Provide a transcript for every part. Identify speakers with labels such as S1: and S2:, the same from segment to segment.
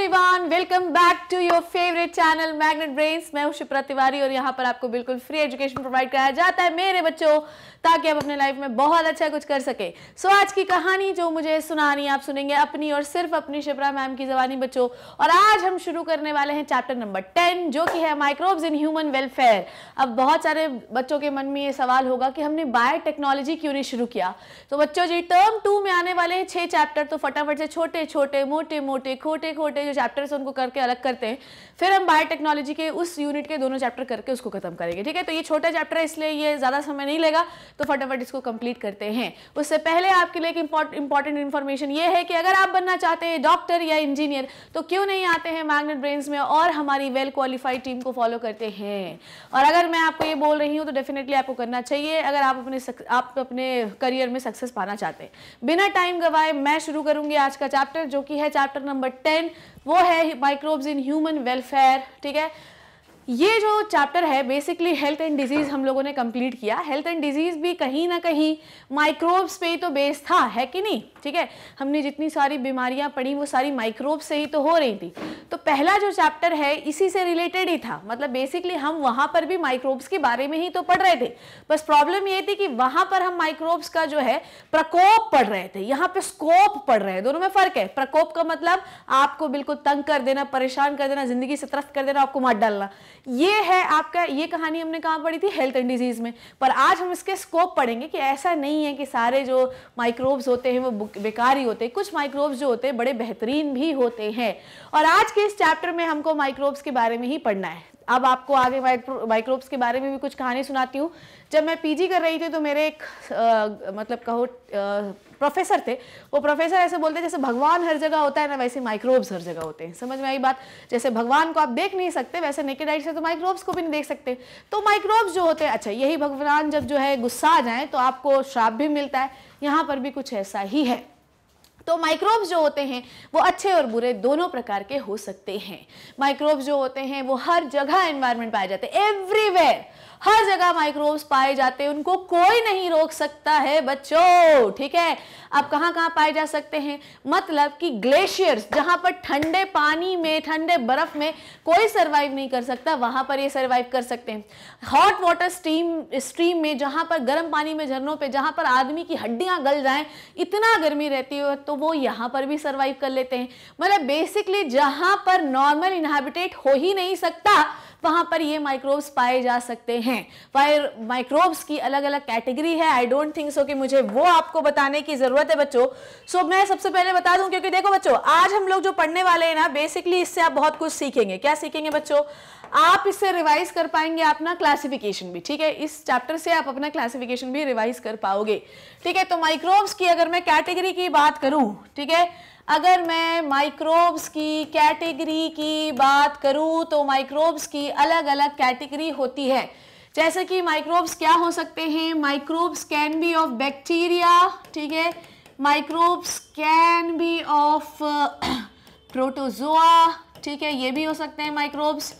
S1: Everyone welcome back to your favourite channel magnet brains मैं हूं शिप्रा तिवारी और यहां पर आपको बिल्कुल फ्री एजुकेशन प्रोवाइड कराया जाता है मेरे बच्चों ताकि आप अपने लाइफ में बहुत अच्छा कुछ कर सके सो so, आज की कहानी जो मुझे सुनानी आप सुनेंगे अपनी और सिर्फ अपनी शिप्रा मैम की जबानी बच्चों और आज हम शुरू करने वाले हैं चैप्टर नंबर टेन जो कि है माइक्रोब्स इन ह्यूमन वेलफेयर अब बहुत सारे बच्चों के मन में ये सवाल होगा कि हमने बायोटेक्नोलॉजी क्यों नहीं शुरू किया तो बच्चों जी टर्म टू में आने वाले हैं छह चैप्टर तो फटाफट से छोटे छोटे मोटे मोटे खोटे खोटे जो चैप्टर्स उनको करके अलग करते हैं फिर हम बायोटेक्नोलॉजी के उस यूनिट के दोनों चैप्टर करके उसको खत्म करेंगे ठीक है तो ये छोटा चैप्टर है इसलिए ये ज़्यादा समय नहीं लेगा तो फटाफट इसको कंप्लीट करते हैं उससे पहले आपके लिए एक इंपॉर्टेंट इन्फॉर्मेशन ये है कि अगर आप बनना चाहते हैं डॉक्टर या इंजीनियर तो क्यों नहीं आते हैं मैग्नेट ब्रेन्स में और हमारी वेल क्वालिफाइड टीम को फॉलो करते हैं और अगर मैं आपको ये बोल रही हूँ तो डेफिनेटली आपको करना चाहिए अगर आप अपने आप अपने करियर में सक्सेस पाना चाहते हैं बिना टाइम गवाए मैं शुरू करूंगी आज का चैप्टर जो कि है चैप्टर नंबर टेन वो है माइक्रोब्स इन ह्यूमन वेलफेयर ठीक है ये जो चैप्टर है बेसिकली हेल्थ एंड डिजीज़ हम लोगों ने कंप्लीट किया हेल्थ एंड डिजीज़ भी कहीं ना कहीं माइक्रोब्स पे ही तो बेस था है कि नहीं ठीक है हमने जितनी सारी बीमारियां पढ़ी वो सारी माइक्रोब्स से ही तो हो रही थी तो पहला जो चैप्टर है इसी से रिलेटेड ही था मतलब बेसिकली हम वहां पर भी माइक्रोब्स के बारे में ही तो पढ़ रहे थे बस प्रॉब्लम ये थी कि वहां पर हम माइक्रोब्स का जो है प्रकोप पढ़ रहे थे यहाँ पे स्कोप पढ़ रहे हैं दोनों में फ़र्क है प्रकोप का मतलब आपको बिल्कुल तंग कर देना परेशान कर देना ज़िंदगी से त्रस्त कर देना आपको मत डालना ये है आपका ये कहानी हमने कहाँ पढ़ी थी हेल्थ एंड डिजीज़ में पर आज हम इसके स्कोप पढ़ेंगे कि ऐसा नहीं है कि सारे जो माइक्रोब्स होते हैं वो बेकार ही होते हैं कुछ माइक्रोब्स जो होते हैं बड़े बेहतरीन भी होते हैं और आज के इस चैप्टर में हमको माइक्रोब्स के बारे में ही पढ़ना है अब आपको आगे माइक्रोब्स के बारे में भी कुछ कहानी सुनाती हूँ जब मैं पीजी कर रही थी तो मेरे एक आ, मतलब कहो प्रोफेसर थे वो प्रोफेसर ऐसे बोलते जैसे भगवान हर जगह होता है ना वैसे माइक्रोब्स हर जगह होते हैं समझ में आई बात जैसे भगवान को आप देख नहीं सकते वैसे नेकेड आइट से तो माइक्रोब्स को भी नहीं देख सकते तो माइक्रोब्स जो होते हैं अच्छा यही भगवान जब जो है गुस्सा आ जाए तो आपको श्राप भी मिलता है यहाँ पर भी कुछ ऐसा ही है तो माइक्रोब्स जो होते हैं वो अच्छे और बुरे दोनों प्रकार के हो सकते हैं माइक्रोब्स जो होते हैं वो हर जगह एनवायरनमेंट पाए जाते हैं एवरीवेयर हर जगह माइक्रोब्स पाए जाते हैं उनको कोई नहीं रोक सकता है बच्चों ठीक है आप कहाँ कहाँ पाए जा सकते हैं मतलब कि ग्लेशियर्स जहाँ पर ठंडे पानी में ठंडे बर्फ में कोई सर्वाइव नहीं कर सकता वहाँ पर ये सर्वाइव कर सकते हैं हॉट वाटर स्टीम स्ट्रीम में जहाँ पर गर्म पानी में झरनों पर जहाँ पर आदमी की हड्डियाँ गल जाएँ इतना गर्मी रहती है तो वो यहाँ पर भी सर्वाइव कर लेते हैं मतलब बेसिकली जहाँ पर नॉर्मल इनहेबिटेट हो ही नहीं सकता वहां पर ये माइक्रोब्स पाए जा सकते हैं फायर माइक्रोब्स की अलग अलग कैटेगरी है आई डोंट थिंक सो कि मुझे वो आपको बताने की ज़रूरत ज़रूरत है बच्चों सो so, मैं सबसे पहले बता दूं क्योंकि देखो बच्चों आज हम लोग जो पढ़ने वाले हैं ना बेसिकली इससे आप बहुत कुछ सीखेंगे क्या सीखेंगे बच्चों आप इससे रिवाइज कर पाएंगे अपना क्लासिफिकेशन भी ठीक है इस चैप्टर से आप अपना क्लासिफिकेशन भी रिवाइज कर पाओगे ठीक है तो माइक्रोब्स की अगर मैं कैटेगरी की बात करूँ ठीक है अगर मैं माइक्रोब्स की कैटेगरी की बात करूं तो माइक्रोब्स की अलग अलग कैटेगरी होती है जैसे कि माइक्रोब्स क्या हो सकते हैं microbes can be of bacteria ठीक है microbes can be of protozoa ठीक है ये भी हो सकते हैं माइक्रोब्स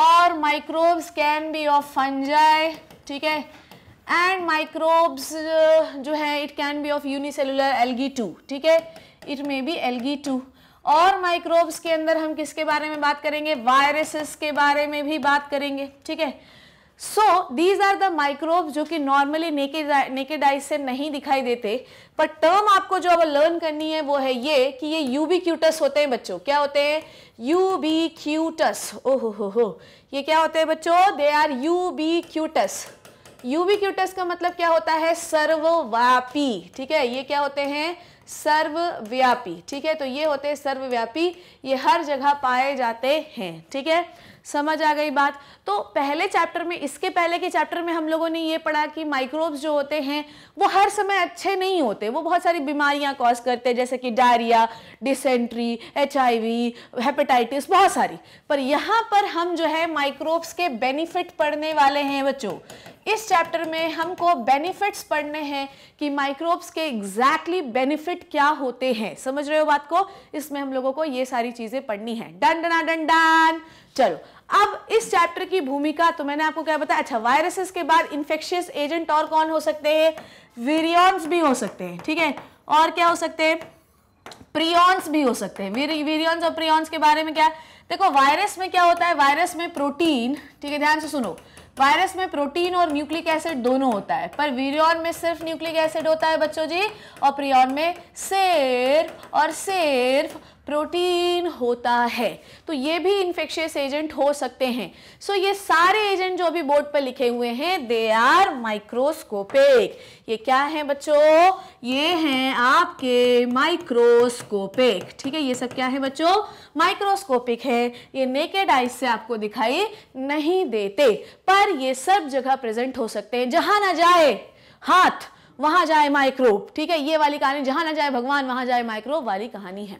S1: और microbes can be of fungi ठीक है एंड माइक्रोब्स uh, जो है it can be of unicellular algae too ठीक है it may be algae too और माइक्रोब्स के अंदर हम किसके बारे में बात करेंगे वायरसेस के बारे में भी बात करेंगे ठीक है so these are the microbe जो कि नॉर्मली नेकेड नेकेड आई से नहीं दिखाई देते पर टर्म आपको जो अब लर्न करनी है वो है ये कि ये यूबिक्यूटस होते हैं बच्चों क्या होते हैं यूबिक्यूटस ओहो हो हो ये क्या होते हैं बच्चों दे आर यूबिक्यूटस यूबिक्यूटस का मतलब क्या होता है सर्वव्यापी ठीक है ये क्या होते हैं सर्वव्यापी ठीक है तो ये होते हैं सर्वव्यापी ये हर जगह पाए जाते हैं ठीक है समझ आ गई बात तो पहले चैप्टर में इसके पहले के चैप्टर में हम लोगों ने ये पढ़ा कि माइक्रोब्स जो होते हैं वो हर समय अच्छे नहीं होते वो बहुत सारी बीमारियां कॉज करते हैं जैसे कि डायरिया डिसेंट्री एच हेपेटाइटिस बहुत सारी पर यहाँ पर हम जो है माइक्रोब्स के बेनिफिट पढ़ने वाले हैं बच्चों इस चैप्टर में हमको बेनिफिट्स पढ़ने हैं कि माइक्रोब्स के एग्जैक्टली exactly बेनिफिट क्या होते हैं समझ रहे हो बात को इसमें हम लोगों को ये सारी चीज़ें पढ़नी है डन डन डन डन चलो अब इस चैप्टर की भूमिका तो मैंने आपको क्या बताया अच्छा वायरसेस के बाद इन्फेक्शियस एजेंट और कौन हो सकते हैं वीरियॉन्स भी हो सकते हैं ठीक है और क्या हो सकते हैं प्रियॉन्स भी हो सकते हैं वीरियॉन्स और प्रियॉन्स के बारे में क्या देखो वायरस में क्या होता है वायरस में प्रोटीन ठीक है ध्यान से सुनो वायरस में प्रोटीन और न्यूक्लिक एसिड दोनों होता है पर वीरियॉन में सिर्फ न्यूक्लिक एसिड होता है बच्चों जी और प्रियॉन में सिर्फ और सिर्फ प्रोटीन होता है तो ये भी इन्फेक्शियस एजेंट हो सकते हैं सो ये सारे एजेंट जो अभी बोर्ड पर लिखे हुए हैं दे आर माइक्रोस्कोपिक ये क्या है बच्चों ये हैं आपके माइक्रोस्कोपिक ठीक है ये सब क्या है बच्चों माइक्रोस्कोपिक है ये नेकेड आइज से आपको दिखाई नहीं देते पर ये सब जगह प्रेजेंट हो सकते हैं जहां ना जाए हाथ वहां जाए माइक्रोब ठीक है ये वाली कहानी जहां ना जाए भगवान वहां जाए माइक्रोब वाली कहानी है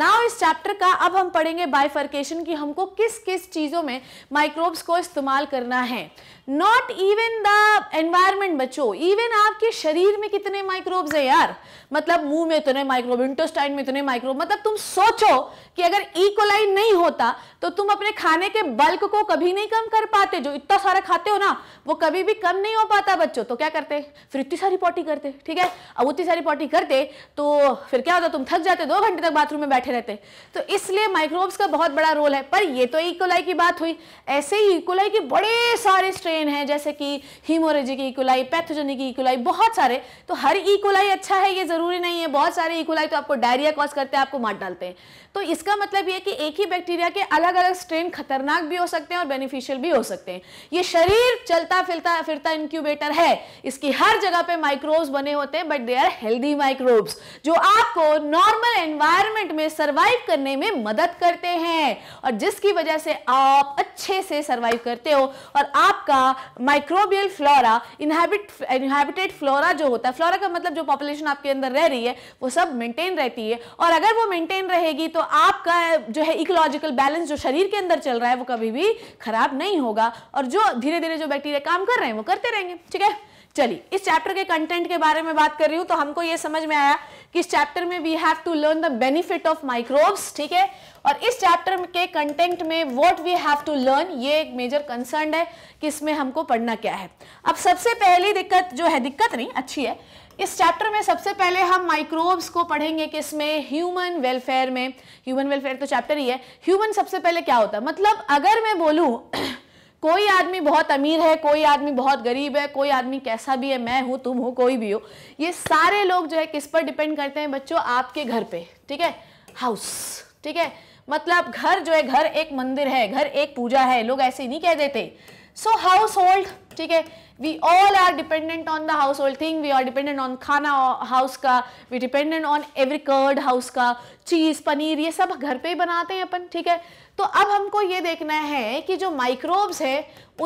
S1: नाउ इस चैप्टर का अब हम पढ़ेंगे बाइफर्केशन की हमको किस किस चीज़ों में माइक्रोब्स को इस्तेमाल करना है नॉट इवन द एनवायरमेंट बच्चों इवन आपके शरीर में कितने माइक्रोब्स है यार मतलब मुंह में इतने माइक्रोब इंटोस्टाइन में इतने माइक्रोब मतलब तुम सोचो कि अगर इकोलाइन नहीं होता तो तुम अपने खाने के बल्क को कभी नहीं कम कर पाते जो इतना सारा खाते हो ना वो कभी भी कम नहीं हो पाता बच्चों तो क्या करते फिर इतनी सारी पॉटी करते ठीक है अब उतनी सारी पॉटी करते तो फिर क्या होता तुम थक जाते दो घंटे तक बाथरूम में बैठे रहते तो इसलिए माइक्रोब्स का बहुत बड़ा रोल है पर ये तो इकोलाई की बात हुई ऐसे ही इकोलाई के बड़े सारे स्ट्रेन पेन है जैसे कि हीमोरेजिक इकोलाई पैथोजेनिक इकुलाई बहुत सारे तो हर इकुलाई अच्छा है ये ज़रूरी नहीं है बहुत सारे इकुलाई तो आपको डायरिया कॉज करते हैं आपको मार डालते हैं तो इसका मतलब ये कि एक ही बैक्टीरिया के अलग अलग स्ट्रेन खतरनाक भी हो सकते हैं और बेनिफिशियल भी हो सकते हैं ये शरीर चलता फिरता फिरता इंक्यूबेटर है इसकी हर जगह पे माइक्रोब्स बने होते हैं but they are healthy microbes जो आपको नॉर्मल एनवायरमेंट में सर्वाइव करने में मदद करते हैं और जिसकी वजह से आप अच्छे से सर्वाइव करते हो और आपका microbial flora inhabit inhabited flora जो होता है फ्लोरा का मतलब जो पॉपुलेशन आपके अंदर रह रही है वो सब मेंटेन रहती है और अगर वो मेंटेन रहेगी तो आपका जो है इकोलॉजिकल बैलेंस जो शरीर के अंदर चल रहा है वो कभी भी खराब नहीं होगा और जो धीरे धीरे जो बैक्टीरिया काम कर रहे हैं वो करते रहेंगे ठीक है चलिए इस चैप्टर के कंटेंट के बारे में बात कर रही हूं तो हमको ये समझ में आया कि इस चैप्टर में we have to learn the benefit of microbes ठीक है और इस चैप्टर के कंटेंट में what we have to learn ये एक मेजर कंसर्न है कि इसमें हमको पढ़ना क्या है अब सबसे पहली दिक्कत जो है दिक्कत नहीं अच्छी है इस चैप्टर में सबसे पहले हम माइक्रोब्स को पढ़ेंगे कि इसमें ह्यूमन वेलफेयर में ह्यूमन वेलफेयर तो चैप्टर ही है ह्यूमन सबसे पहले क्या होता है मतलब अगर मैं बोलूँ कोई आदमी बहुत अमीर है कोई आदमी बहुत गरीब है कोई आदमी कैसा भी है मैं हूँ तुम हो कोई भी हो ये सारे लोग जो है किस पर डिपेंड करते हैं बच्चों आपके घर पे ठीक है हाउस ठीक है मतलब घर जो है घर एक मंदिर है घर एक पूजा है लोग ऐसे नहीं कह देते सो हाउस होल्ड ठीक है we all are dependent on the household thing we are dependent on खाना हाउस का we dependent on every curd house का चीज पनीर ये सब घर पे ही बनाते हैं अपन ठीक है तो अब हमको ये देखना है कि जो माइक्रोब्स है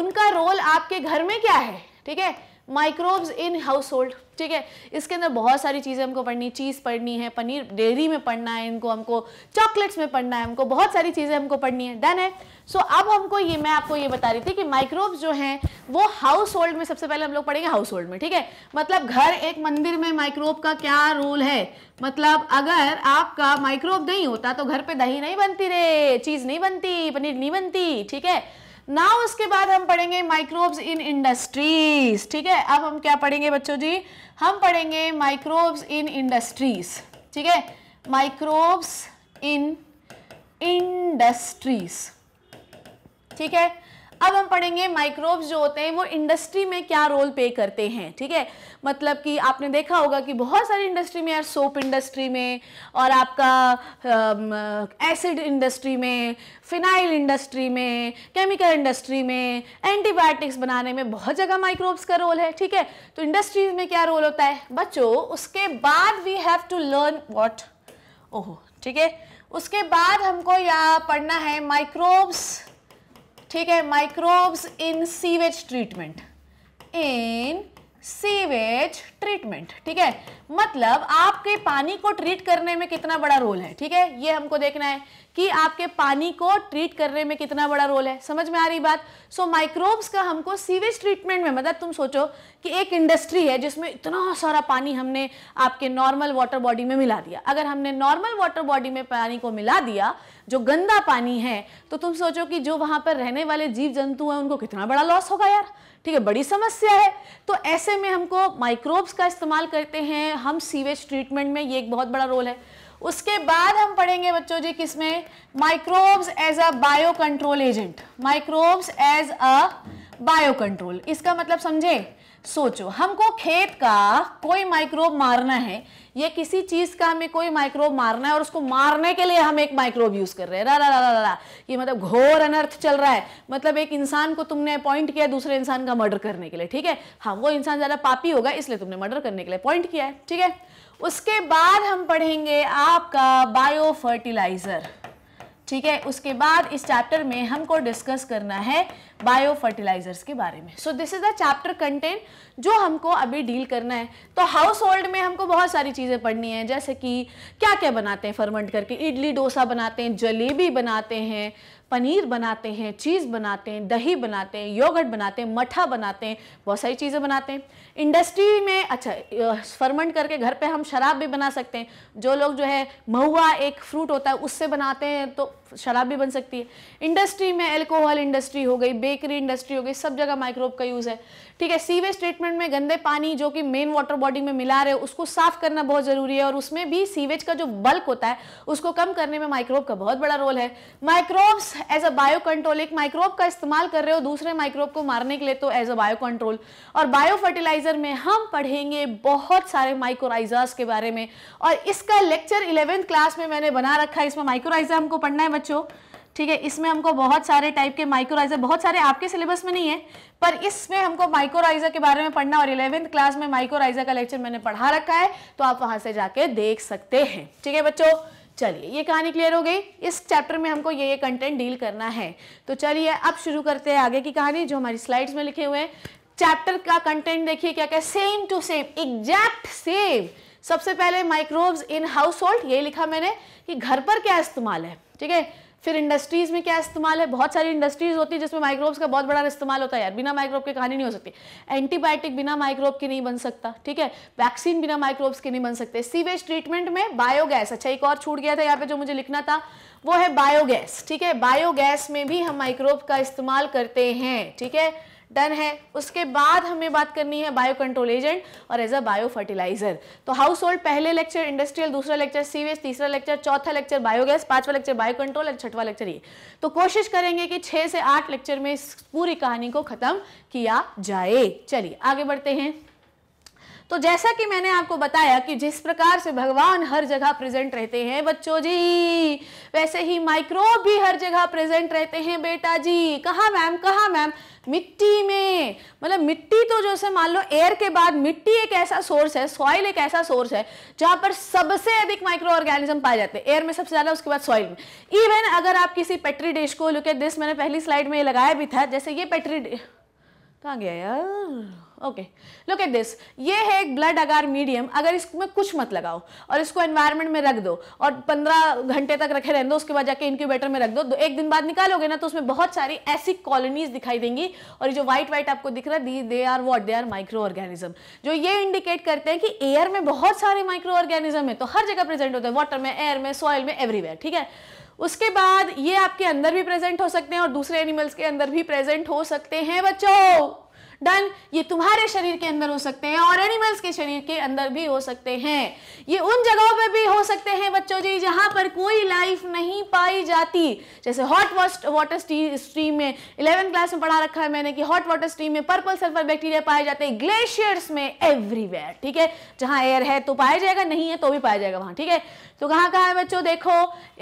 S1: उनका रोल आपके घर में क्या है ठीक है माइक्रोब्स इन हाउस होल्ड ठीक है इसके अंदर बहुत सारी चीज़ें हमको पढ़नी चीज़ पढ़नी है पनीर डेयरी में पढ़ना है इनको हमको चॉकलेट्स में पढ़ना है हमको बहुत सारी चीज़ें हमको पढ़नी है डन है सो so, अब हमको ये मैं आपको ये बता रही थी कि माइक्रोब्स जो हैं वो हाउस होल्ड में सबसे पहले हम लोग पढ़ेंगे हाउस होल्ड में ठीक है मतलब घर एक मंदिर में माइक्रोब का क्या रोल है मतलब अगर आपका माइक्रोब नहीं होता तो घर पर दही नहीं बनती रे चीज़ नहीं बनती पनीर नहीं बनती ठीक है नाउ उसके बाद हम पढ़ेंगे माइक्रोब्स इन इंडस्ट्रीज ठीक है अब हम क्या पढ़ेंगे बच्चों जी हम पढ़ेंगे माइक्रोब्स इन इंडस्ट्रीज ठीक है माइक्रोब्स इन इंडस्ट्रीज ठीक है अब हम पढ़ेंगे माइक्रोब्स जो होते हैं वो इंडस्ट्री में क्या रोल प्ले करते हैं ठीक है मतलब कि आपने देखा होगा कि बहुत सारी इंडस्ट्री में यार सोप इंडस्ट्री में और आपका एसिड इंडस्ट्री में फिनाइल इंडस्ट्री में केमिकल इंडस्ट्री में एंटीबायोटिक्स बनाने में बहुत जगह माइक्रोब्स का रोल है ठीक है तो इंडस्ट्रीज में क्या रोल होता है बच्चों उसके बाद we have to learn what ओहो ठीक है उसके बाद हमको यहाँ पढ़ना है माइक्रोब्स ठीक है microbes in sewage treatment in sewage treatment ठीक है मतलब आपके पानी को ट्रीट करने में कितना बड़ा रोल है ठीक है ये हमको देखना है कि आपके पानी को ट्रीट करने में कितना बड़ा रोल है समझ में आ रही बात सो so, माइक्रोब्स का हमको सीवेज ट्रीटमेंट में मतलब तुम सोचो कि एक इंडस्ट्री है जिसमें इतना सारा पानी हमने आपके नॉर्मल वाटर बॉडी में मिला दिया अगर हमने नॉर्मल वाटर बॉडी में पानी को मिला दिया जो गंदा पानी है तो तुम सोचो कि जो वहां पर रहने वाले जीव जंतु हैं उनको कितना बड़ा लॉस होगा यार ठीक है बड़ी समस्या है तो ऐसे में हमको माइक्रोब्स का इस्तेमाल करते हैं हम सीवेज ट्रीटमेंट में ये एक बहुत बड़ा रोल है उसके बाद हम पढ़ेंगे बच्चों जी किसमें microbes as a bio control agent microbes as a bio control इसका मतलब समझे सोचो हमको खेत का कोई माइक्रोब मारना है या किसी चीज़ का हमें कोई माइक्रोब मारना है और उसको मारने के लिए हम एक माइक्रोब यूज़ कर रहे हैं रा रा रा रा रा ये मतलब घोर अनर्थ चल रहा है मतलब एक इंसान को तुमने अपॉइंट किया दूसरे इंसान का मर्डर करने के लिए ठीक है हाँ वो इंसान ज़्यादा पापी होगा इसलिए तुमने मर्डर करने के लिए अपॉइंट किया है ठीक है उसके बाद हम पढ़ेंगे आपका बायो फर्टिलाइज़र ठीक है उसके बाद इस चैप्टर में हमको डिस्कस करना है बायो फर्टिलाइजर्स के बारे में so this is the chapter content जो हमको अभी डील करना है तो हाउस होल्ड में हमको बहुत सारी चीज़ें पढ़नी है जैसे कि क्या क्या बनाते हैं फर्मेंट करके इडली डोसा बनाते हैं जलेबी बनाते हैं पनीर बनाते हैं चीज़ बनाते हैं दही बनाते हैं योगर्ट बनाते हैं मठा बनाते हैं बहुत सारी चीज़ें बनाते हैं इंडस्ट्री में अच्छा फर्मेंट करके घर पे हम शराब भी बना सकते हैं जो लोग जो है महुआ एक फ्रूट होता है उससे बनाते हैं तो शराब भी बन सकती है इंडस्ट्री में एल्कोहल इंडस्ट्री हो गई बेकरी इंडस्ट्री हो गई सब जगह माइक्रोब का यूज़ है ठीक है सीवेज ट्रीटमेंट में गंदे पानी जो कि मेन वाटर बॉडी में मिला रहे उसको साफ करना बहुत ज़रूरी है और उसमें भी सीवेज का जो बल्क होता है उसको कम करने में माइक्रोब का बहुत बड़ा रोल है microbes as a bio control एक माइक्रोब का इस्तेमाल कर रहे हो दूसरे माइक्रोब को मारने के लिए तो एज अ बायो कंट्रोल और बायो फर्टिलाइजर में हम पढ़ेंगे बहुत सारे माइक्रोराइजर्स के बारे में और इसका लेक्चर इलेवेंथ क्लास में मैंने बना रखा है इसमें माइक्रोराइजर हमको पढ़ना है बच्चों ठीक है इसमें हमको बहुत सारे टाइप के माइक्रोराइजर बहुत सारे आपके सिलेबस में नहीं है पर इसमें हमको माइक्रोराइजर के बारे में पढ़ना और इलेवेंथ क्लास में माइक्रोराइजर का लेक्चर मैंने पढ़ा रखा है तो आप वहां से जाके देख सकते हैं ठीक है बच्चों चलिए ये कहानी क्लियर हो गई इस चैप्टर में हमको ये ये कंटेंट डील करना है तो चलिए अब शुरू करते हैं आगे की कहानी जो हमारी स्लाइड्स में लिखे हुए हैं चैप्टर का कंटेंट देखिए क्या क्या same to same exact same सबसे पहले माइक्रोव्स इन हाउस होल्ड ये लिखा मैंने कि घर पर क्या इस्तेमाल है ठीक है फिर इंडस्ट्रीज में क्या इस्तेमाल है बहुत सारी इंडस्ट्रीज होती है जिसमें माइक्रोब्स का बहुत बड़ा इस्तेमाल होता है यार बिना माइक्रोब की कहानी नहीं हो सकती एंटीबायोटिक बिना माइक्रोब के नहीं बन सकता ठीक है वैक्सीन बिना माइक्रोब्स के नहीं बन सकते सीवेज ट्रीटमेंट में बायोगैस अच्छा एक और छूट गया था यहाँ पे जो मुझे लिखना था वो है बायोगैस ठीक है बायोगैस में भी हम माइक्रोब का इस्तेमाल करते हैं ठीक है डन है उसके बाद हमें बात करनी है बायो कंट्रोल एजेंट और एज अ बायो फर्टिलाइजर तो हाउस होल्ड पहले लेक्चर इंडस्ट्रियल दूसरा लेक्चर सीवेज तीसरा लेक्चर चौथा लेक्चर बायोगैस पांचवा लेक्चर बायो कंट्रोल और छठवा लेक्चर ये तो कोशिश करेंगे कि छह से आठ लेक्चर में इस पूरी कहानी को ख़त्म किया जाए चलिए आगे बढ़ते हैं तो जैसा कि मैंने आपको बताया कि जिस प्रकार से भगवान हर जगह प्रेजेंट रहते हैं बच्चों जी वैसे ही माइक्रोब भी हर जगह प्रेजेंट रहते हैं बेटा जी कहा मैम कहा मैम मिट्टी में मतलब मिट्टी तो जैसे मान लो एयर के बाद मिट्टी एक ऐसा सोर्स है सॉइल एक ऐसा सोर्स है जहां पर सबसे अधिक माइक्रो ऑर्गेनिज्म पाए जाते हैं एयर में सबसे ज़्यादा उसके बाद सॉइल में इवन अगर आप किसी पेट्री डिश को लुके दिस मैंने पहली स्लाइड में लगाया भी था जैसे ये पेट्री कहाँ गया यार ओके लुक एट दिस ये है एक ब्लड अगार मीडियम अगर इसमें कुछ मत लगाओ और इसको एनवायरमेंट में रख दो और पंद्रह घंटे तक रखे रहने दो उसके बाद जाके इनक्यूबेटर में रख दो तो एक दिन बाद निकालोगे ना तो उसमें बहुत सारी ऐसी कॉलोनीज दिखाई देंगी और जो व्हाइट व्हाइट आपको दिख रहा है they are what they are microorganism जो ये इंडिकेट करते हैं कि एयर में बहुत सारे माइक्रो ऑर्गेनिज्म है तो हर जगह प्रेजेंट होते हैं वाटर में एयर में सॉइल में एवरीवेयर ठीक है उसके बाद ये आपके अंदर भी प्रेजेंट हो सकते हैं और दूसरे एनिमल्स के अंदर भी प्रेजेंट हो सकते हैं बच्चों डन ये तुम्हारे शरीर के अंदर हो सकते हैं और एनिमल्स के शरीर के अंदर भी हो सकते हैं ये उन जगहों पे भी हो सकते हैं बच्चों जी जहां पर कोई लाइफ नहीं पाई जाती जैसे हॉट वाटर स्ट्रीम में इलेवन क्लास में पढ़ा रखा है मैंने कि हॉट वाटर स्ट्रीम में पर्पल सल्फर बैक्टीरिया पाए जाते हैं ग्लेशियर्स में एवरीवेयर ठीक है जहां एयर है तो पाया जाएगा नहीं है तो भी पाया जाएगा वहां ठीक है तो कहाँ कहाँ है बच्चों देखो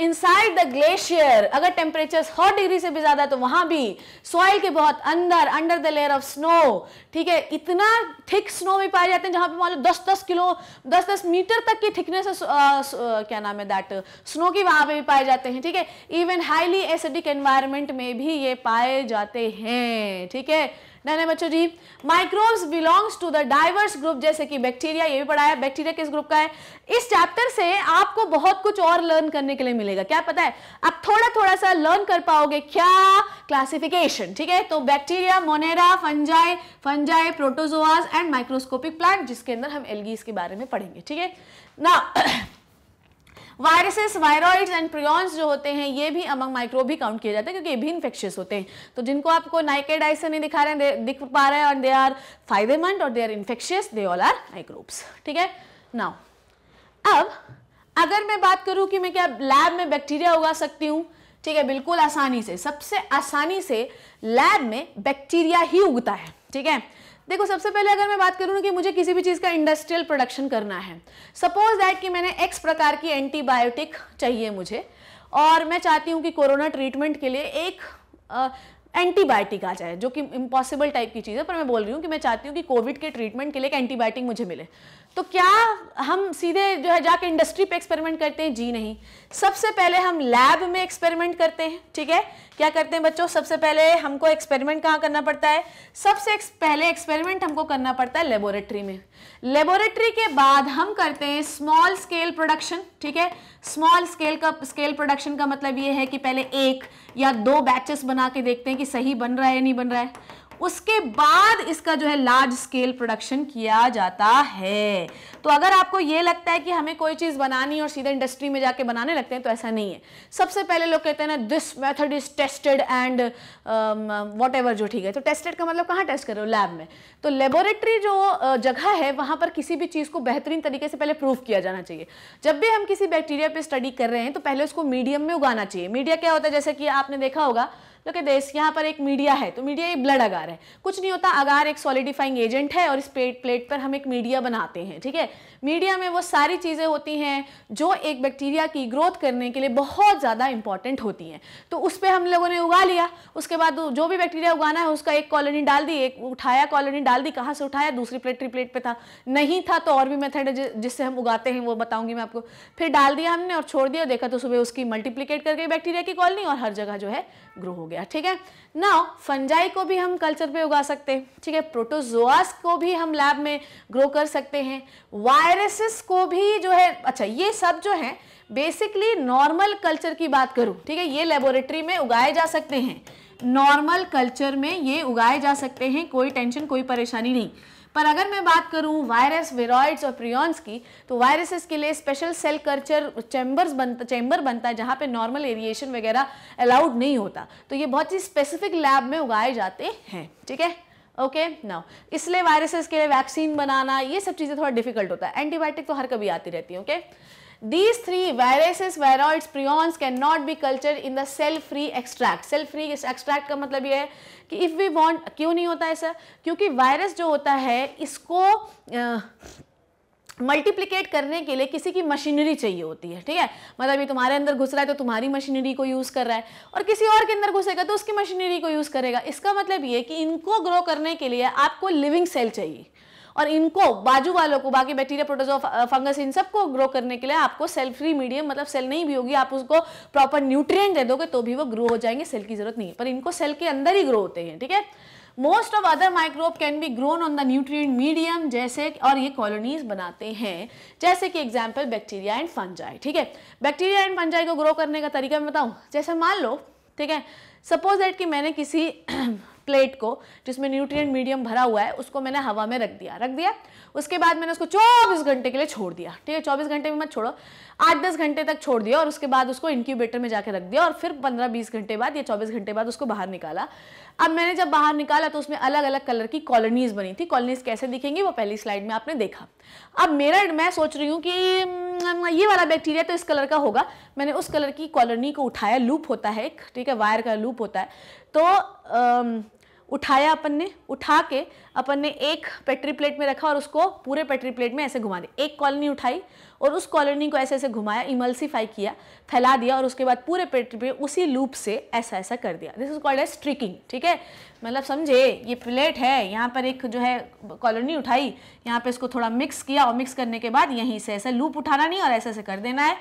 S1: इनसाइड द ग्लेशियर अगर टेम्परेचर सौ डिग्री से भी ज़्यादा है तो वहां भी सॉइल के बहुत अंदर under the layer of snow ठीक है इतना थिक स्नो भी पाए जाते हैं जहां पे मान लो दस दस किलो दस दस मीटर तक की थिकनेस क्या नाम है दैट स्नो की वहां पे भी पाए जाते हैं ठीक है इवन हाईली एसिडिक एनवायरमेंट में भी ये पाए जाते हैं ठीक है नहीं बच्चों जी microbes belongs to the diverse group जैसे कि बैक्टीरिया ये भी पढ़ाया बैक्टीरिया किस ग्रुप का है इस चैप्टर से आपको बहुत कुछ और लर्न करने के लिए मिलेगा क्या पता है आप थोड़ा थोड़ा सा लर्न कर पाओगे क्या क्लासिफिकेशन ठीक है तो bacteria monera fungi fungi protozoas and microscopic plant जिसके अंदर हम एलगीज के बारे में पढ़ेंगे ठीक है ना वायरसेस वायरॉइड्स एंड प्रियॉन्स जो होते हैं ये भी अमंग माइक्रोब भी काउंट किए जाते हैं क्योंकि ये भी इन्फेक्शियस होते हैं तो जिनको आपको नाइकेड आई से नहीं दिखा रहे दिख पा रहे हैं और दे आर फायदेमंद और they are infectious they all are microbes ठीक है नाउ अब अगर मैं बात करूं कि मैं क्या लैब में बैक्टीरिया उगा सकती हूँ ठीक है बिल्कुल आसानी से सबसे आसानी से लैब में बैक्टीरिया ही उगता है ठीक है देखो सबसे पहले अगर मैं बात करूँ ना कि मुझे किसी भी चीज़ का इंडस्ट्रियल प्रोडक्शन करना है सपोज दैट कि मैंने एक्स प्रकार की एंटीबायोटिक चाहिए मुझे और मैं चाहती हूँ कि कोरोना ट्रीटमेंट के लिए एक एंटीबायोटिक आ जाए जो कि इम्पॉसिबल टाइप की चीज़ है पर मैं बोल रही हूँ कि मैं चाहती हूँ कि कोविड के ट्रीटमेंट के लिए एक एंटीबायोटिक मुझे मिले तो क्या हम सीधे जो है जाके इंडस्ट्री पे एक्सपेरिमेंट करते हैं जी नहीं सबसे पहले हम लैब में एक्सपेरिमेंट करते हैं ठीक है क्या करते हैं बच्चों सबसे पहले हमको एक्सपेरिमेंट कहाँ करना पड़ता है सबसे पहले एक्सपेरिमेंट हमको करना पड़ता है लेबोरेटरी में लेबोरेटरी के बाद हम करते हैं स्मॉल स्केल प्रोडक्शन ठीक है स्मॉल स्केल का स्केल प्रोडक्शन का मतलब ये है कि पहले एक या दो बैचेस बना के देखते हैं कि सही बन रहा है नहीं बन रहा है उसके बाद इसका जो है लार्ज स्केल प्रोडक्शन किया जाता है तो अगर आपको ये लगता है कि हमें कोई चीज़ बनानी और सीधे इंडस्ट्री में जाके बनाने लगते हैं तो ऐसा नहीं है सबसे पहले लोग कहते हैं ना this method is tested and whatever जो ठीक है तो टेस्टेड का मतलब कहाँ टेस्ट कर रहे हो लैब में तो लेबोरेटरी जो जगह है वहाँ पर किसी भी चीज़ को बेहतरीन तरीके से पहले प्रूफ किया जाना चाहिए जब भी हम किसी बैक्टीरिया पर स्टडी कर रहे हैं तो पहले उसको मीडियम में उगाना चाहिए मीडिया क्या होता है जैसे कि आपने देखा होगा लोग देश यहाँ पर एक मीडिया है तो मीडिया ये ब्लड अगार है कुछ नहीं होता अगार एक सॉलिडिफाइंग एजेंट है और इस प्लेट प्लेट पर हम एक मीडिया बनाते हैं ठीक है मीडिया में वो सारी चीज़ें होती हैं जो एक बैक्टीरिया की ग्रोथ करने के लिए बहुत ज़्यादा इंपॉर्टेंट होती हैं तो उस पर हम लोगों ने उगा लिया उसके बाद जो भी बैक्टीरिया उगाना है उसका एक कॉलोनी डाल दी एक उठाया कॉलोनी डाल दी कहाँ से उठाया दूसरी प्लेटरी प्लेट पर था नहीं था तो और भी मेथड है जिससे हम उगाते हैं वो बताऊंगी मैं आपको फिर डाल दिया हमने और छोड़ दिया देखा तो सुबह उसकी मल्टीप्लीकेट कर गई बैक्टीरिया की कॉलोनी और हर जगह जो है ग्रो हो गया ठीक है ना फंजाई को भी हम कल्चर पे उगा सकते हैं ठीक है प्रोटोजोआस को भी हम लैब में ग्रो कर सकते हैं वायरसेस को भी जो है अच्छा ये सब जो है बेसिकली नॉर्मल कल्चर की बात करूं ठीक है ये लेबोरेटरी में उगाए जा सकते हैं नॉर्मल कल्चर में ये उगाए जा सकते हैं कोई टेंशन कोई परेशानी नहीं पर अगर मैं बात करूं वायरस वेरॉइड्स और प्रियॉन्स की तो वायरसेस के लिए स्पेशल सेल कल्चर चैम्बर्स बनता चैम्बर बनता है जहाँ पे नॉर्मल एरिएशन वगैरह अलाउड नहीं होता तो ये बहुत ही स्पेसिफिक लैब में उगाए जाते हैं ठीक है ओके नाउ इसलिए वायरसेस के लिए वैक्सीन बनाना ये सब चीज़ें थोड़ा डिफिकल्ट होता है एंटीबायोटिक तो हर कभी आती रहती है okay okay? These three viruses, viroids, prions cannot be cultured in the cell-free extract. Cell-free extract का मतलब ये है कि if we want क्यों नहीं होता ऐसा क्योंकि वायरस जो होता है इसको uh, मल्टीप्लिकेट करने के लिए किसी की मशीनरी चाहिए होती है ठीक है मतलब ये तुम्हारे अंदर घुस रहा है तो तुम्हारी मशीनरी को यूज़ कर रहा है और किसी और के अंदर घुसेगा तो उसकी मशीनरी को यूज़ करेगा इसका मतलब ये कि इनको ग्रो करने के लिए आपको लिविंग सेल चाहिए और इनको बाजू वालों को बाकी बैक्टीरिया प्रोटोजो फंगस इन सबको ग्रो करने के लिए आपको सेल फ्री मीडियम मतलब सेल नहीं भी होगी आप उसको प्रॉपर न्यूट्रिएंट दे दोगे तो भी वो ग्रो हो जाएंगे सेल की जरूरत नहीं है पर इनको सेल के अंदर ही ग्रो होते हैं ठीक है most of other microbe can be grown on the nutrient medium जैसे और ये कॉलोनीज बनाते हैं जैसे कि एग्जाम्पल बैक्टीरिया एंड फंजाई ठीक है बैक्टीरिया एंड फंजाई को ग्रो करने का तरीका मैं बताऊँ जैसे मान लो ठीक है सपोज दैट कि मैंने किसी प्लेट को जिसमें न्यूट्रिएंट मीडियम भरा हुआ है उसको मैंने हवा में रख दिया रख दिया उसके बाद मैंने उसको चौबीस घंटे के लिए छोड़ दिया ठीक है चौबीस घंटे में मत छोड़ो आठ दस घंटे तक छोड़ दिया और उसके बाद उसको इंक्यूबेटर में जाकर रख दिया और फिर पंद्रह बीस घंटे बाद या चौबीस घंटे बाद उसको बाहर निकाला अब मैंने जब बाहर निकाला तो उसमें अलग अलग कलर की कॉलोनीज बनी थी कॉलोनीज कैसे दिखेंगी वो पहली स्लाइड में आपने देखा अब मेरा मैं सोच रही हूँ कि हम्म, ये वाला बैक्टीरिया तो इस कलर का होगा मैंने उस कलर की कॉलोनी को उठाया लूप होता है एक ठीक है वायर का लूप होता है तो आ, उठाया अपन ने उठा के अपन ने एक पेट्री प्लेट में रखा और उसको पूरे पेट्री प्लेट में ऐसे घुमा दिया एक कॉलोनी उठाई और उस कॉलोनी को ऐसे ऐसे घुमाया इमल्सीफाई किया फैला दिया और उसके बाद पूरे पेट्री प्लेट उसी लूप से ऐसा ऐसा कर दिया this is called as tricking ठीक है मतलब समझे ये प्लेट है यहाँ पर एक जो है कॉलोनी उठाई यहाँ पर इसको थोड़ा मिक्स किया और मिक्स करने के बाद यहीं से ऐसा लूप उठाना नहीं और ऐसे ऐसे कर देना है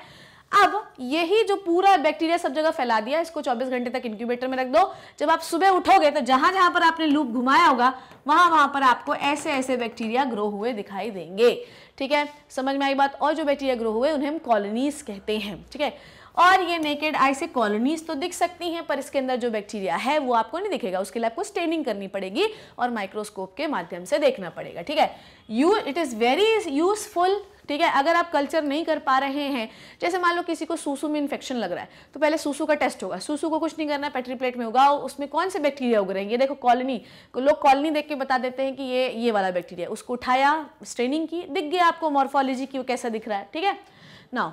S1: अब यही जो पूरा बैक्टीरिया सब जगह फैला दिया इसको 24 घंटे तक इंक्यूबेटर में रख दो जब आप सुबह उठोगे तो जहां जहां पर आपने लूप घुमाया होगा वहां वहां पर आपको ऐसे ऐसे बैक्टीरिया ग्रो हुए दिखाई देंगे ठीक है समझ में आई बात और जो बैक्टीरिया ग्रो हुए उन्हें हम कॉलोनीज कहते हैं ठीक है और ये नेकेड आई से कॉलोनीज तो दिख सकती हैं पर इसके अंदर जो बैक्टीरिया है वो आपको नहीं दिखेगा उसके लिए आपको स्टेनिंग करनी पड़ेगी और माइक्रोस्कोप के माध्यम से देखना पड़ेगा ठीक है you it is very useful ठीक है अगर आप कल्चर नहीं कर पा रहे हैं जैसे मान लो किसी को सूसू में इन्फेक्शन लग रहा है तो पहले सूसू का टेस्ट होगा सूसू को कुछ नहीं करना है पेट्री प्लेट में उगाओ उसमें कौन से बैक्टीरिया उग रहे हैं ये देखो कॉलोनी लोग कॉलोनी देख के बता देते हैं कि ये ये वाला बैक्टीरिया उसको उठाया स्ट्रेनिंग की दिख गया आपको मॉर्फोलॉजी की वो कैसा दिख रहा है ठीक है ना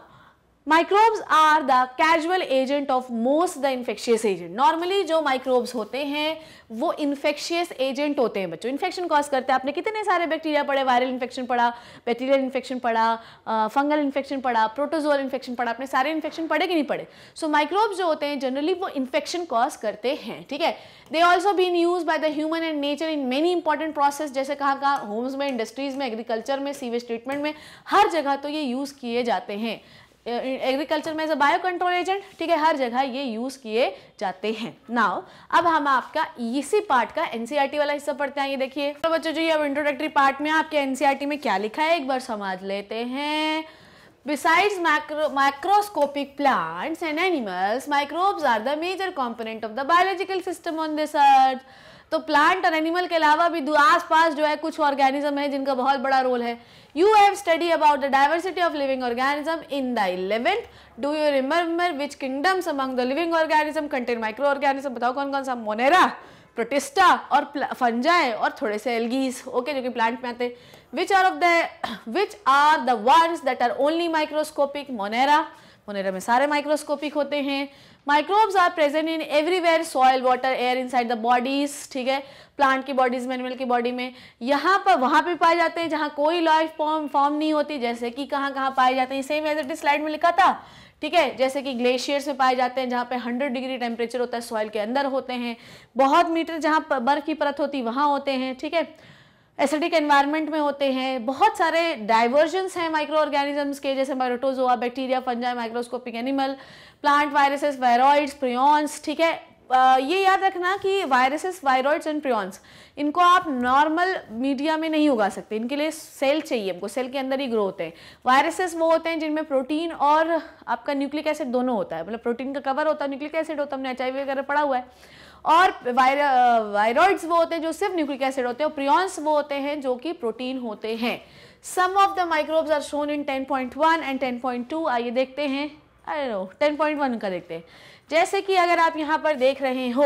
S1: microbes are the casual agent of most the infectious agent normally जो माइक्रोब्स होते हैं वो इन्फेक्शियस एजेंट होते हैं बच्चों इन्फेक्शन कॉज करते हैं आपने कितने सारे बैक्टीरिया पढ़े वायरल इन्फेक्शन पढ़ा बैक्टीरियल इन्फेक्शन पढ़ा फंगल इन्फेक्शन पढ़ा प्रोटोजोअल इन्फेक्शन पढ़ा आपने सारे इन्फेक्शन पढ़े कि नहीं पढ़े सो माइक्रोब्स जो होते हैं जनरली वो इन्फेक्शन कॉज करते हैं ठीक है they also been used by the human and nature in many important process जैसे कहा कहा होम्स में इंडस्ट्रीज में एग्रीकल्चर में सीवेज ट्रीटमेंट में हर जगह तो ये यूज़ किए जाते हैं एग्रीकल्चर में as a bio control agent ठीक है हर जगह ये यूज़ किए जाते हैं नाउ अब हम आपका इसी e पार्ट का एनसीईआरटी e वाला हिस्सा पढ़ते हैं ये देखिए तो बच्चों जो ये अब इंट्रोडक्टरी पार्ट में आपके एनसीईआरटी e में क्या लिखा है एक बार समझ लेते हैं besides micro microscopic plants and animals microbes are the major component of the biological system on this earth तो प्लांट और एनिमल के अलावा भी आस पास जो है कुछ ऑर्गेनिज्म है जिनका बहुत बड़ा रोल है You have studied about the diversity of living organism in the 11th. Do you remember which kingdoms among the living organism contain microorganism? batao कौन कौन sa monera protista और fungi और thode se algae okay, jo ki plant mein aate which are of the which are the ones that are only microscopic monera monera mein sare microscopic hote hain microbes are present in everywhere soil water air inside the bodies ठीक है plant की bodies में animal की body में यहाँ पर वहाँ पे पाए जाते हैं जहाँ कोई लाइफ फॉर्म फॉर्म नहीं होती जैसे कि कहाँ कहाँ पाए जाते हैं सेम एज इट स्लाइड में लिखा था ठीक है जैसे कि ग्लेशियर्स में पाए जाते हैं जहाँ पे 100 डिग्री टेम्परेचर होता है सॉइल के अंदर होते हैं बहुत मीटर जहाँ बर्फ़ की परत होती वहाँ होते हैं ठीक है एसिडिक एनवायरनमेंट में होते हैं बहुत सारे डाइवर्जन्स हैं माइक्रो ऑर्गेनिजम्स के जैसे protozoa bacteria fungi microscopic animal plant viruses viroids prions ठीक है ये याद रखना कि वायरसेस वायरॉइड्स एंड प्रियॉन्स इनको आप नॉर्मल मीडिया में नहीं उगा सकते इनके लिए सेल चाहिए हमको सेल के अंदर ही ग्रो होते हैं वायरसेस वो होते हैं जिनमें प्रोटीन और आपका न्यूक्लिक एसिड दोनों होता है मतलब प्रोटीन का कवर होता है न्यूक्लिक एसिड होता है हमने एच आई वगैरह पड़ा हुआ है और वायर वायरॉइड्स वो होते हैं जो सिर्फ न्यूक्लिक एसिड होते हैं और प्रियॉन्स वो होते हैं जो कि प्रोटीन होते हैं some of the microbes are shown in 10.1 and 10.2 आइए देखते हैं I know ten point one का देखते हैं जैसे कि अगर आप यहाँ पर देख रहे हो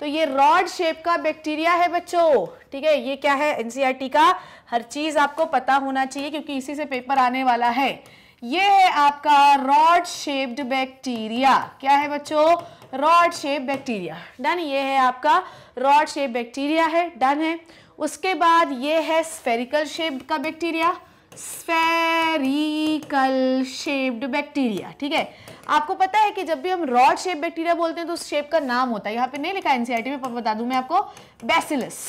S1: तो ये रॉड शेप का बैक्टीरिया है बच्चों ठीक है ये क्या है एनसीईआरटी e का हर चीज़ आपको पता होना चाहिए क्योंकि इसी से पेपर आने वाला है ये है आपका रॉड शेप्ड बैक्टीरिया क्या है बच्चों रॉड शेप बैक्टीरिया डन ये है आपका रॉड शेप बैक्टीरिया है डन है उसके बाद ये है स्फेरिकल शेप का बैक्टीरिया स्फेरिकल शेप्ड बैक्टीरिया ठीक है आपको पता है कि जब भी हम रॉड शेप बैक्टीरिया बोलते हैं तो उस शेप का नाम होता है यहाँ पे नहीं लिखा एनसीआरटी में बता दूं मैं आपको बेसिलस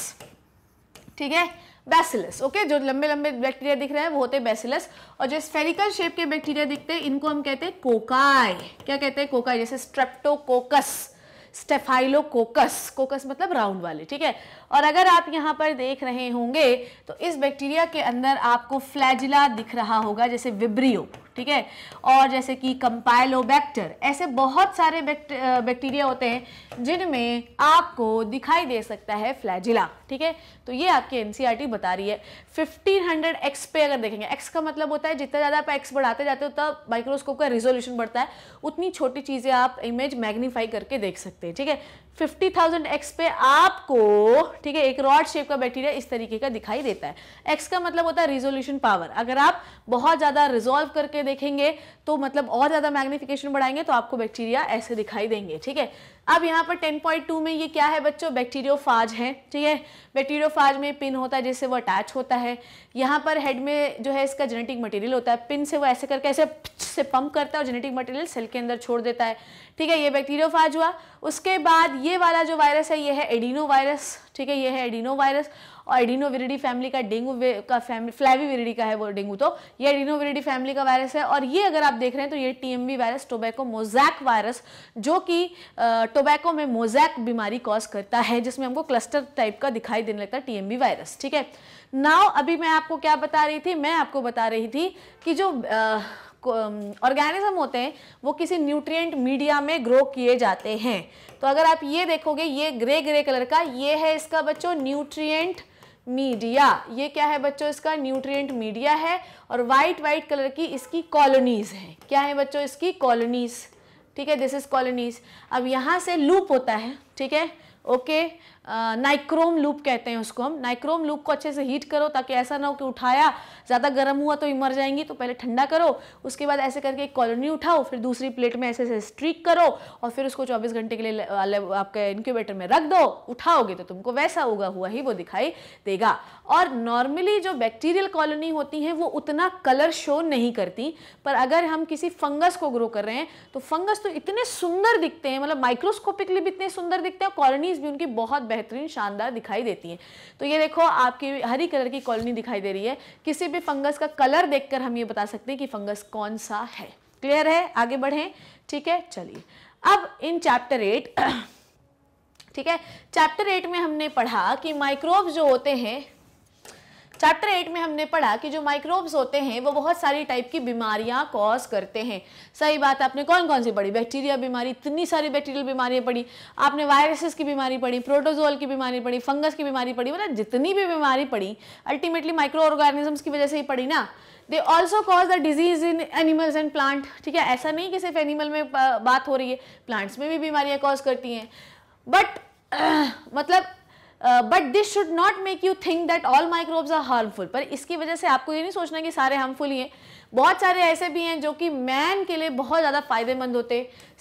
S1: ठीक है बेसिलस ओके जो लंबे लंबे बैक्टीरिया दिख रहे हैं वो होते हैं बेसिलस और जो स्फेरिकल शेप के बैक्टीरिया दिखते हैं इनको हम कहते हैं कोकाय क्या कहते हैं कोकाय जैसे स्ट्रेप्टोकोकस स्टेफाइलोकोकस कोकस मतलब राउंड वाले ठीक है और अगर आप यहाँ पर देख रहे होंगे तो इस बैक्टीरिया के अंदर आपको फ्लैजिला दिख रहा होगा जैसे विब्रियो ठीक है और जैसे कि कंपाइलोबैक्टर ऐसे बहुत सारे बैक्टीरिया होते हैं जिनमें आपको दिखाई दे सकता है फ्लैजिला ठीक है तो ये आपकी एनसीईआरटी e बता रही है 1500 एक्स पे अगर देखेंगे एक्स का मतलब होता है जितना ज़्यादा आप एक्स बढ़ाते जाते हो तब माइक्रोस्कोप का रिजोल्यूशन बढ़ता है उतनी छोटी चीज़ें आप इमेज मैग्नीफाई करके देख सकते हैं ठीक है फिफ्टी थाउजेंड एक्स पे आपको ठीक है एक रॉड शेप का बैक्टीरिया इस तरीके का दिखाई देता है एक्स का मतलब होता है रिजोल्यूशन पावर अगर आप बहुत ज़्यादा रिजोल्व करके देखेंगे तो मतलब और ज़्यादा मैग्निफिकेशन बढ़ाएंगे तो आपको बैक्टीरिया ऐसे दिखाई देंगे ठीक है अब यहाँ पर 10.2 में ये क्या है बच्चों बैक्टीरियोफाज है ठीक है बैक्टीरियोफाज में पिन होता है जिससे वो अटैच होता है यहाँ पर हेड में जो है इसका जेनेटिक मटेरियल होता है पिन से वो ऐसे करके ऐसे से पंप करता है और जेनेटिक मटेरियल सेल के अंदर छोड़ देता है ठीक है ये बैक्टीरियोफाज हुआ उसके बाद ये वाला जो वायरस है ये है एडिनो वायरस ठीक है ये है एडिनो वायरस और एडिनोविरिडी फैमिली का डेंगू का फैमिली फ्लैवी विरिडी का है वो डेंगू तो ये एडिनोविरिडी फैमिली का वायरस है और ये अगर आप देख रहे हैं तो ये TMV virus tobacco mosaic virus जो कि टोबैको में मोजैक बीमारी कॉज करता है जिसमें हमको क्लस्टर टाइप का दिखाई देने लगता है टीएमवी वायरस ठीक है नाव अभी मैं आपको क्या बता रही थी मैं आपको बता रही थी कि जो ऑर्गेनिज्म होते हैं वो किसी न्यूट्रिएंट मीडिया में ग्रो किए जाते हैं तो अगर आप ये देखोगे ये ग्रे ग्रे कलर का ये है इसका बच्चों न्यूट्रिएंट मीडिया ये क्या है बच्चों इसका न्यूट्रिएंट मीडिया है और वाइट वाइट कलर की इसकी कॉलोनीज है क्या है बच्चों इसकी कॉलोनीज ठीक है दिस इज कॉलोनीज अब यहाँ से लूप होता है ठीक है ओके नाइक्रोम लूप कहते हैं उसको हम नाइक्रोम लूप को अच्छे से हीट करो ताकि ऐसा ना हो कि उठाया ज़्यादा गर्म हुआ तो ये मर जाएंगी तो पहले ठंडा करो उसके बाद ऐसे करके एक कॉलोनी उठाओ फिर दूसरी प्लेट में ऐसे ऐसे स्ट्रीक करो और फिर उसको चौबीस घंटे के लिए आपके इनक्यूबेटर में रख दो उठाओगे तो तुमको वैसा होगा हुआ ही वो दिखाई देगा और नॉर्मली जो बैक्टीरियल कॉलोनी होती हैं वो उतना कलर शो नहीं करती पर अगर हम किसी फंगस को ग्रो कर रहे हैं तो फंगस तो इतने सुंदर दिखते हैं मतलब माइक्रोस्कोपिकली भी इतने सुंदर दिखते हैं कॉलोनीज भी उनकी बहुत बेहतरीन शानदार दिखाई देती हैं तो ये देखो आपकी हरी कलर की कॉलोनी दिखाई दे रही है किसी भी फंगस का कलर देखकर हम ये बता सकते हैं कि फंगस कौन सा है क्लियर है आगे बढ़ें ठीक है चलिए अब इन चैप्टर एट ठीक है चैप्टर एट में हमने पढ़ा कि माइक्रोब्स जो होते हैं चैप्टर एट में हमने पढ़ा कि जो माइक्रोब्स होते हैं वो बहुत सारी टाइप की बीमारियां कॉज करते हैं सही बात आपने कौन कौन सी पढ़ी बैक्टीरिया बीमारी इतनी सारी बैक्टीरियल बीमारियाँ पढ़ी आपने वायरसेस की बीमारी पढ़ी प्रोटोजोल की बीमारी पढ़ी फंगस की बीमारी पढ़ी मतलब जितनी भी बीमारी पड़ी अल्टीमेटली माइक्रो ऑर्गेनिजम्स की वजह से ही पड़ी ना they also cause the disease in animals and plant ठीक है ऐसा नहीं कि सिर्फ एनिमल में बात हो रही है प्लांट्स में भी बीमारियाँ कॉज करती हैं बट मतलब but this should not make you think that all microbes are harmful पर इसकी वजह से आपको ये नहीं सोचना कि सारे हार्मफुल ही हैं बहुत सारे ऐसे भी हैं जो कि मैन के लिए बहुत ज़्यादा फायदेमंद होते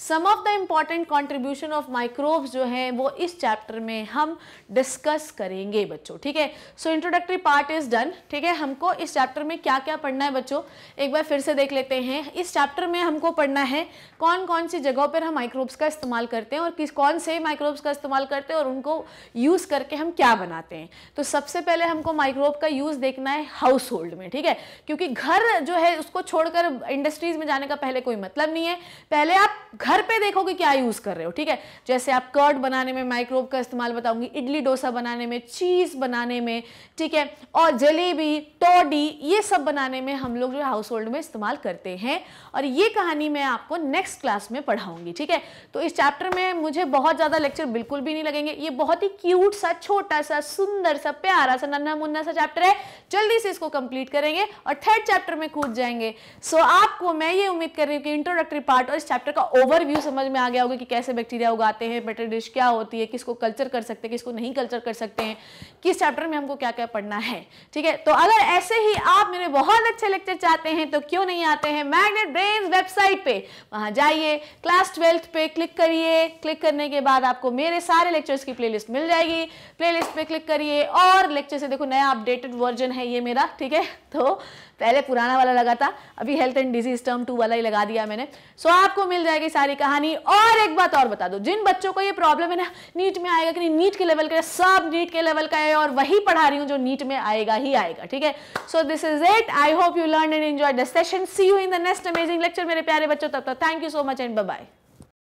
S1: some of the important contribution of microbes जो हैं वो इस चैप्टर में हम डिस्कस करेंगे बच्चों ठीक है so introductory part is done ठीक है हमको इस चैप्टर में क्या क्या पढ़ना है बच्चों एक बार फिर से देख लेते हैं इस चैप्टर में हमको पढ़ना है कौन कौन सी जगहों पर हम माइक्रोब्स का इस्तेमाल करते हैं और किस कौन से माइक्रोब्स का इस्तेमाल करते हैं और उनको यूज़ करके हम क्या बनाते हैं तो सबसे पहले हमको माइक्रोब का यूज़ देखना है हाउस होल्ड में ठीक है क्योंकि घर जो है उसको छोड़कर इंडस्ट्रीज में जाने का पहले कोई मतलब नहीं है पहले आप घर पे देखो कि क्या यूज़ कर रहे हो ठीक है जैसे आप कर्ड बनाने में माइक्रोव का इस्तेमाल बताऊंगी इडली डोसा बनाने में चीज़ बनाने में ठीक है और जलेबी टोडी ये सब बनाने में हम लोग जो हाउस होल्ड में इस्तेमाल करते हैं और ये कहानी मैं आपको नेक्स्ट क्लास में पढ़ाऊंगी ठीक है तो इस चैप्टर में मुझे बहुत ज़्यादा लेक्चर बिल्कुल भी नहीं लगेंगे ये बहुत ही क्यूट सा छोटा सा सुंदर सा प्यारा सा नन्ना मुन्ना सा चैप्टर है जल्दी से इसको कंप्लीट करेंगे और थर्ड चैप्टर में कूद जाएंगे जाएंगे सो so, आपको मैं ये उम्मीद कर रही हूँ कि इंट्रोडक्टरी पार्ट और इस चैप्टर का ओवरव्यू समझ में आ गया होगा कि कैसे बैक्टीरिया उगाते हैं बेटर डिश क्या होती है किसको कल्चर कर सकते हैं किसको नहीं कल्चर कर सकते हैं किस चैप्टर में हमको क्या क्या पढ़ना है ठीक है तो अगर ऐसे ही आप मेरे बहुत अच्छे लेक्चर चाहते हैं तो क्यों नहीं आते हैं मैग्नेट ब्रेन वेबसाइट पर वहाँ जाइए क्लास ट्वेल्थ पे क्लिक करिए क्लिक करने के बाद आपको मेरे सारे लेक्चर्स की प्ले मिल जाएगी प्लेलिस्ट पे क्लिक करिए और लेक्चर से देखो नया अपडेटेड वर्जन है ये मेरा ठीक है तो पहले पुराना वाला लगा था अभी health and disease term two वाला ही लगा दिया मैंने सो so, आपको मिल जाएगी सारी कहानी और एक बात और बता दो जिन बच्चों को ये प्रॉब्लम है ना नीट में आएगा कि नहीं नीट के लेवल का सब नीट के लेवल का है और वही पढ़ा रही हूँ जो नीट में आएगा ही आएगा ठीक है so this is it I hope you learn and enjoy the session see you in the next amazing lecture मेरे प्यारे बच्चों तब तक thank you so much and bye